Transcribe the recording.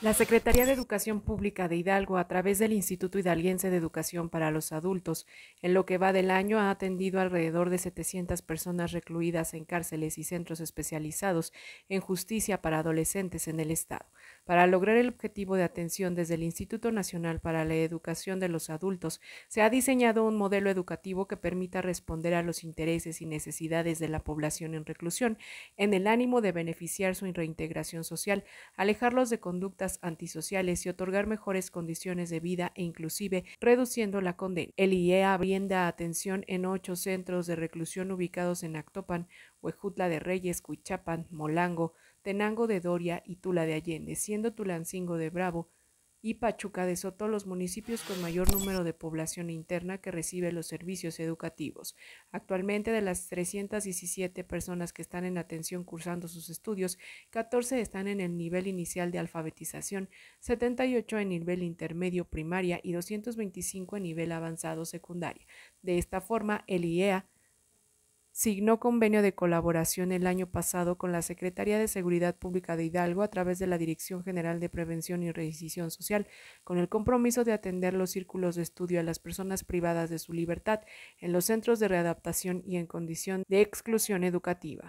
La Secretaría de Educación Pública de Hidalgo, a través del Instituto Hidaliense de Educación para los Adultos, en lo que va del año ha atendido alrededor de 700 personas recluidas en cárceles y centros especializados en justicia para adolescentes en el Estado, para lograr el objetivo de atención desde el Instituto Nacional para la Educación de los Adultos. Se ha diseñado un modelo educativo que permita responder a los intereses y necesidades de la población en reclusión, en el ánimo de beneficiar su reintegración social, alejarlos de conductas antisociales y otorgar mejores condiciones de vida e inclusive reduciendo la condena. El IEA brinda atención en ocho centros de reclusión ubicados en Actopan, Huejutla de Reyes, Cuichapan, Molango, Tenango de Doria y Tula de Allende, siendo Tulancingo de Bravo y Pachuca de Soto los municipios con mayor número de población interna que recibe los servicios educativos. Actualmente de las 317 personas que están en atención cursando sus estudios, 14 están en el nivel inicial de alfabetización, 78 en nivel intermedio primaria y 225 en nivel avanzado secundaria. De esta forma, el IEA signó convenio de colaboración el año pasado con la Secretaría de Seguridad Pública de Hidalgo a través de la Dirección General de Prevención y Revisión Social, con el compromiso de atender los círculos de estudio a las personas privadas de su libertad en los centros de readaptación y en condición de exclusión educativa.